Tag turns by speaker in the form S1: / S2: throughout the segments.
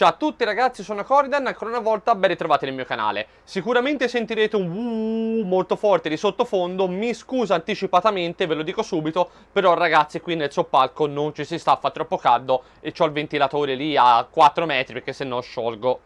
S1: Ciao a tutti ragazzi, sono Coridan, ancora una volta ben ritrovati nel mio canale. Sicuramente sentirete un wuuu molto forte di sottofondo, mi scuso anticipatamente, ve lo dico subito, però ragazzi qui nel soppalco non ci si sta, fa troppo caldo e ho il ventilatore lì a 4 metri perché se no sciolgo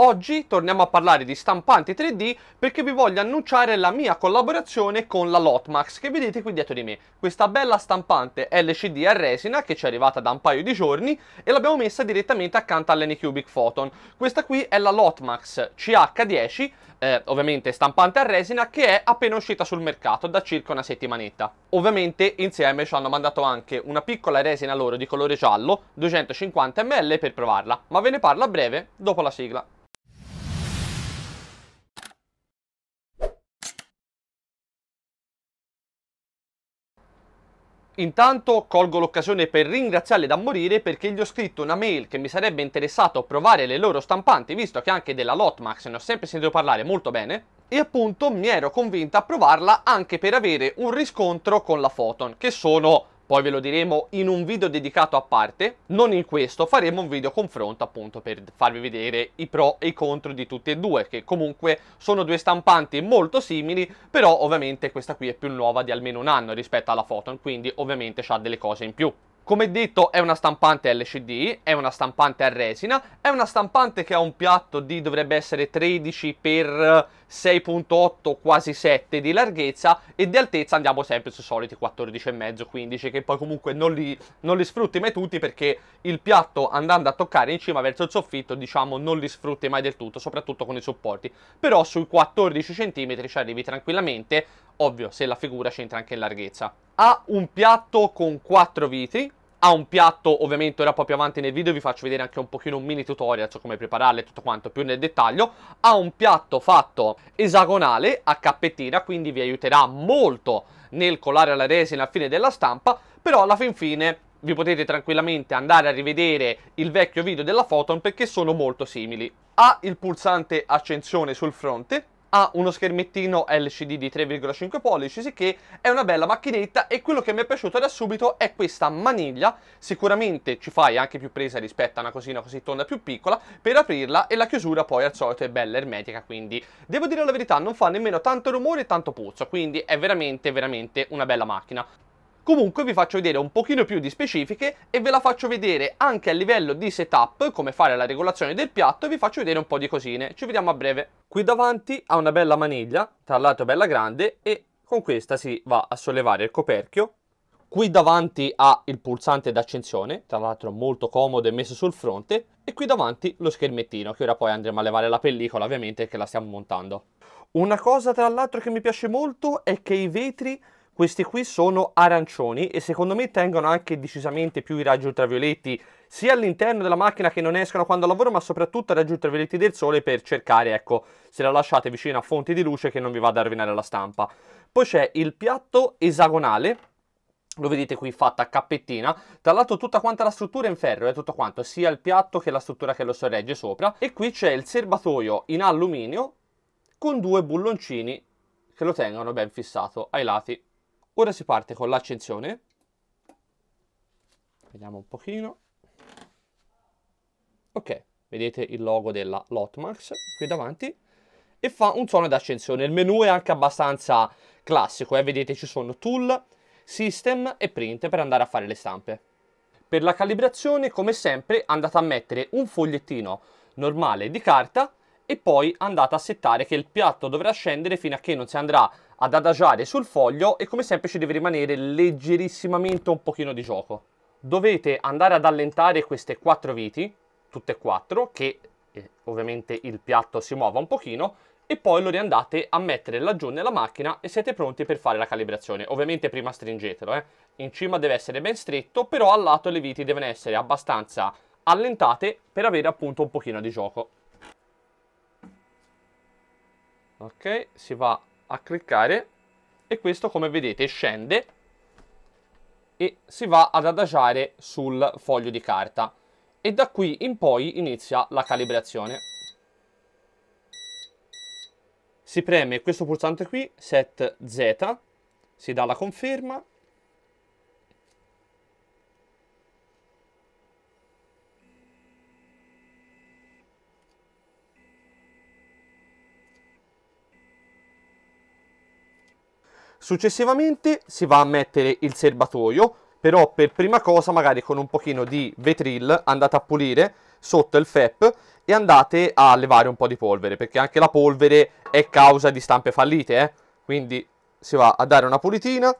S1: Oggi torniamo a parlare di stampanti 3D perché vi voglio annunciare la mia collaborazione con la Lotmax che vedete qui dietro di me. Questa bella stampante LCD a resina che ci è arrivata da un paio di giorni e l'abbiamo messa direttamente accanto all'Anycubic Photon. Questa qui è la Lotmax CH10, eh, ovviamente stampante a resina, che è appena uscita sul mercato da circa una settimanetta. Ovviamente insieme ci hanno mandato anche una piccola resina loro di colore giallo, 250 ml per provarla, ma ve ne parlo a breve dopo la sigla. Intanto colgo l'occasione per ringraziarle da morire perché gli ho scritto una mail che mi sarebbe interessato provare le loro stampanti, visto che anche della Lotmax ne ho sempre sentito parlare molto bene, e appunto mi ero convinta a provarla anche per avere un riscontro con la Photon, che sono poi ve lo diremo in un video dedicato a parte, non in questo, faremo un video confronto appunto per farvi vedere i pro e i contro di tutti e due, che comunque sono due stampanti molto simili, però ovviamente questa qui è più nuova di almeno un anno rispetto alla Photon, quindi ovviamente ha delle cose in più. Come detto è una stampante LCD, è una stampante a resina, è una stampante che ha un piatto di dovrebbe essere 13 x 6.8 quasi 7 di larghezza e di altezza andiamo sempre sui soliti 14,5 15 che poi comunque non li, non li, sfrutti mai tutti perché il piatto andando a toccare in cima verso il soffitto diciamo non li sfrutti mai del tutto soprattutto con i supporti però sui 14 cm ci arrivi tranquillamente ovvio se la figura c'entra anche in larghezza ha un piatto con 4 vitri ha un piatto, ovviamente ora poi più avanti nel video vi faccio vedere anche un pochino un mini tutorial su come prepararle e tutto quanto più nel dettaglio. Ha un piatto fatto esagonale a cappettina, quindi vi aiuterà molto nel colare la resina alla fine della stampa, però alla fin fine vi potete tranquillamente andare a rivedere il vecchio video della Photon perché sono molto simili. Ha il pulsante accensione sul fronte, ha uno schermettino LCD di 3,5 pollici, che è una bella macchinetta e quello che mi è piaciuto da subito è questa maniglia, sicuramente ci fai anche più presa rispetto a una cosina così tonda più piccola per aprirla e la chiusura poi al solito è bella ermetica, quindi devo dire la verità non fa nemmeno tanto rumore e tanto puzzo, quindi è veramente veramente una bella macchina. Comunque vi faccio vedere un pochino più di specifiche e ve la faccio vedere anche a livello di setup, come fare la regolazione del piatto e vi faccio vedere un po' di cosine. Ci vediamo a breve. Qui davanti ha una bella maniglia, tra l'altro bella grande, e con questa si va a sollevare il coperchio. Qui davanti ha il pulsante d'accensione, tra l'altro molto comodo e messo sul fronte, e qui davanti lo schermettino, che ora poi andremo a levare la pellicola ovviamente che la stiamo montando. Una cosa tra l'altro che mi piace molto è che i vetri questi qui sono arancioni e secondo me tengono anche decisamente più i raggi ultravioletti sia all'interno della macchina che non escono quando lavoro ma soprattutto i raggi ultravioletti del sole per cercare ecco se la lasciate vicino a fonti di luce che non vi vada a rovinare la stampa poi c'è il piatto esagonale lo vedete qui fatta a cappettina, tra l'altro tutta quanta la struttura è in ferro, è eh, tutto quanto, sia il piatto che la struttura che lo sorregge sopra, e qui c'è il serbatoio in alluminio con due bulloncini che lo tengono ben fissato ai lati Ora si parte con l'accensione. Vediamo un pochino. Ok, vedete il logo della Lotmax qui davanti. E fa un suono d'accensione. Il menu è anche abbastanza classico. Eh? Vedete ci sono tool, system e print per andare a fare le stampe. Per la calibrazione, come sempre, andate a mettere un fogliettino normale di carta e poi andate a settare che il piatto dovrà scendere fino a che non si andrà a ad adagiare sul foglio e come sempre ci deve rimanere leggerissimamente un pochino di gioco. Dovete andare ad allentare queste quattro viti, tutte e quattro, che eh, ovviamente il piatto si muova un pochino, e poi lo riandate a mettere laggiù nella macchina e siete pronti per fare la calibrazione. Ovviamente prima stringetelo, eh. in cima deve essere ben stretto, però al lato le viti devono essere abbastanza allentate per avere appunto un pochino di gioco. Ok, si va a cliccare e questo come vedete scende e si va ad adagiare sul foglio di carta e da qui in poi inizia la calibrazione. Si preme questo pulsante qui, set Z, si dà la conferma Successivamente si va a mettere il serbatoio, però per prima cosa magari con un pochino di vetril andate a pulire sotto il FEP e andate a levare un po' di polvere, perché anche la polvere è causa di stampe fallite, eh? quindi si va a dare una pulitina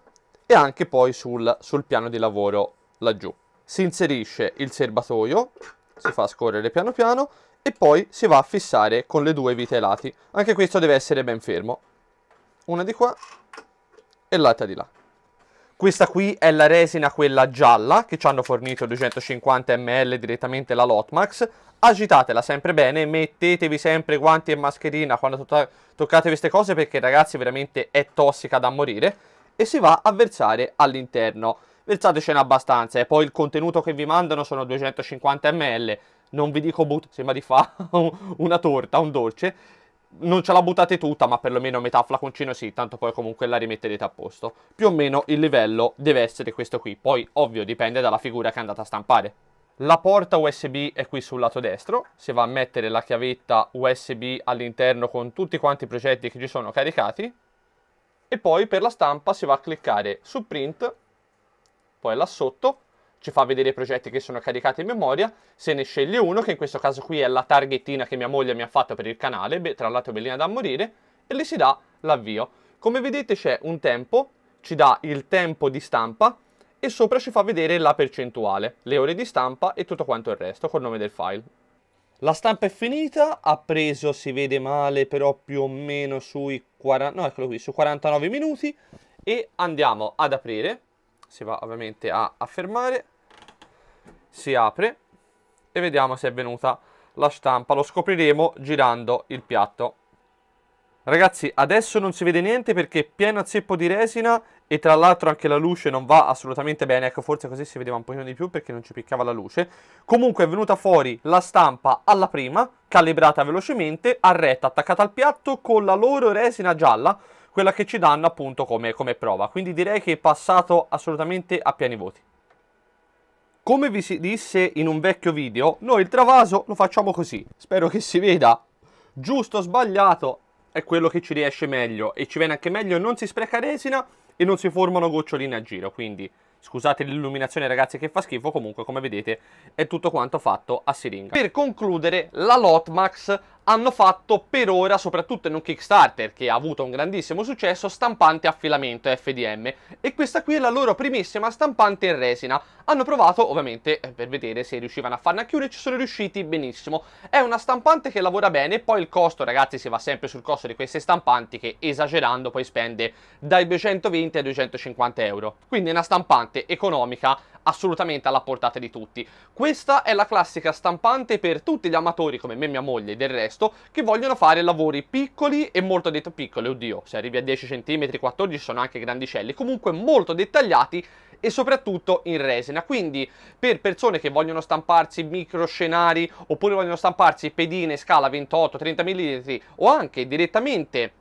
S1: e anche poi sul, sul piano di lavoro laggiù. Si inserisce il serbatoio, si fa scorrere piano piano e poi si va a fissare con le due vite ai lati. Anche questo deve essere ben fermo. Una di qua e l'altra di là. Questa qui è la resina quella gialla che ci hanno fornito 250 ml direttamente la Lotmax. Agitatela sempre bene, mettetevi sempre guanti e mascherina quando to toccate queste cose perché ragazzi veramente è tossica da morire e si va a versare all'interno. Versatecene abbastanza e poi il contenuto che vi mandano sono 250 ml. Non vi dico but, sembra di fare una torta, un dolce non ce la buttate tutta, ma perlomeno metà flaconcino sì, tanto poi comunque la rimetterete a posto. Più o meno il livello deve essere questo qui, poi ovvio dipende dalla figura che andate a stampare. La porta USB è qui sul lato destro, si va a mettere la chiavetta USB all'interno con tutti quanti i progetti che ci sono caricati e poi per la stampa si va a cliccare su print, poi là sotto ci fa vedere i progetti che sono caricati in memoria, se ne sceglie uno, che in questo caso qui è la targhettina che mia moglie mi ha fatto per il canale, tra l'altro bellina da morire, e le si dà l'avvio. Come vedete c'è un tempo, ci dà il tempo di stampa e sopra ci fa vedere la percentuale, le ore di stampa e tutto quanto il resto col nome del file. La stampa è finita, ha preso, si vede male, però più o meno sui 40, no, qui, su 49 minuti e andiamo ad aprire si va ovviamente a, a fermare, si apre e vediamo se è venuta la stampa, lo scopriremo girando il piatto. Ragazzi, adesso non si vede niente perché è pieno a zeppo di resina e tra l'altro anche la luce non va assolutamente bene, ecco forse così si vedeva un pochino di più perché non ci picchiava la luce. Comunque è venuta fuori la stampa alla prima, calibrata velocemente, a retta, attaccata al piatto con la loro resina gialla, quella che ci danno appunto come, come prova. Quindi direi che è passato assolutamente a piani voti. Come vi si disse in un vecchio video, noi il travaso lo facciamo così. Spero che si veda giusto o sbagliato, è quello che ci riesce meglio e ci viene anche meglio, non si spreca resina e non si formano goccioline a giro, quindi scusate l'illuminazione ragazzi che fa schifo, comunque come vedete è tutto quanto fatto a siringa. Per concludere la Lotmax hanno fatto per ora, soprattutto in un Kickstarter che ha avuto un grandissimo successo, stampante a filamento FDM. E questa qui è la loro primissima stampante in resina. Hanno provato, ovviamente, eh, per vedere se riuscivano a farne a chiudere, ci sono riusciti benissimo. È una stampante che lavora bene, poi il costo, ragazzi, si va sempre sul costo di queste stampanti che, esagerando, poi spende dai 220 ai 250 euro. Quindi è una stampante economica assolutamente alla portata di tutti. Questa è la classica stampante per tutti gli amatori come me e mia moglie del resto che vogliono fare lavori piccoli e molto detto piccoli, oddio, se arrivi a 10 cm, 14 sono anche grandicelli, comunque molto dettagliati e soprattutto in resina. Quindi per persone che vogliono stamparsi micro scenari oppure vogliono stamparsi pedine scala 28-30 mm o anche direttamente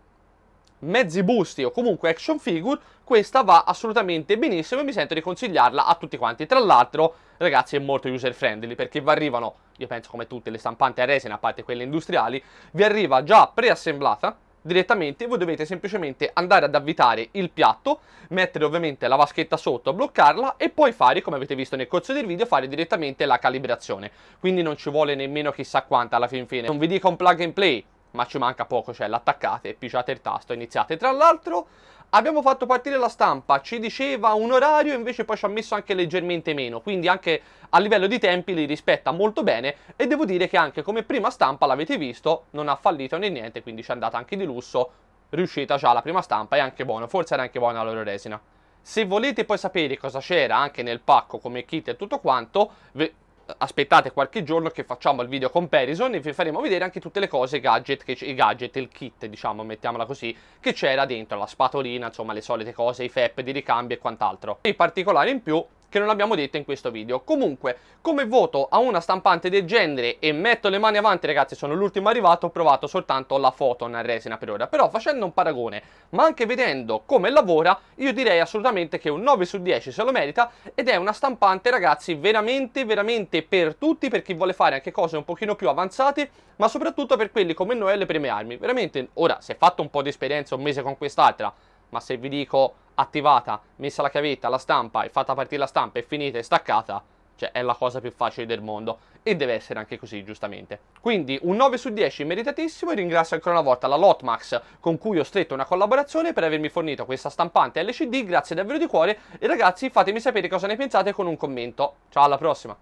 S1: mezzi busti o comunque action figure, questa va assolutamente benissimo e mi sento di consigliarla a tutti quanti. Tra l'altro, ragazzi, è molto user friendly perché vi arrivano, io penso come tutte le stampanti a resina, a parte quelle industriali, vi arriva già preassemblata direttamente, voi dovete semplicemente andare ad avvitare il piatto, mettere ovviamente la vaschetta sotto, bloccarla e poi fare, come avete visto nel corso del video, fare direttamente la calibrazione. Quindi non ci vuole nemmeno chissà quanta alla fin fine. Non vi dico un plug and play, ma ci manca poco, cioè l'attaccate, pigiate il tasto iniziate. Tra l'altro abbiamo fatto partire la stampa, ci diceva un orario, invece poi ci ha messo anche leggermente meno, quindi anche a livello di tempi li rispetta molto bene e devo dire che anche come prima stampa, l'avete visto, non ha fallito né niente, quindi ci è andata anche di lusso, riuscita già la prima stampa, è anche buono, forse era anche buona la loro resina. Se volete poi sapere cosa c'era anche nel pacco come kit e tutto quanto, aspettate qualche giorno che facciamo il video comparison e vi faremo vedere anche tutte le cose, gadget, i gadget, il kit, diciamo, mettiamola così, che c'era dentro, la spatolina, insomma le solite cose, i FEP di ricambio e quant'altro. In particolare in più che non abbiamo detto in questo video. Comunque, come voto a una stampante del genere e metto le mani avanti ragazzi, sono l'ultimo arrivato, ho provato soltanto la Photon a resina per ora, però facendo un paragone, ma anche vedendo come lavora, io direi assolutamente che un 9 su 10 se lo merita ed è una stampante ragazzi veramente veramente per tutti, per chi vuole fare anche cose un pochino più avanzate, ma soprattutto per quelli come noi alle prime armi. Veramente, ora, se è fatto un po' di esperienza un mese con quest'altra, ma se vi dico attivata, messa la chiavetta, la stampa e fatta partire la stampa e finita e staccata, cioè è la cosa più facile del mondo e deve essere anche così giustamente. Quindi un 9 su 10 meritatissimo e ringrazio ancora una volta la Lotmax con cui ho stretto una collaborazione per avermi fornito questa stampante LCD, grazie davvero di cuore e ragazzi fatemi sapere cosa ne pensate con un commento. Ciao alla prossima!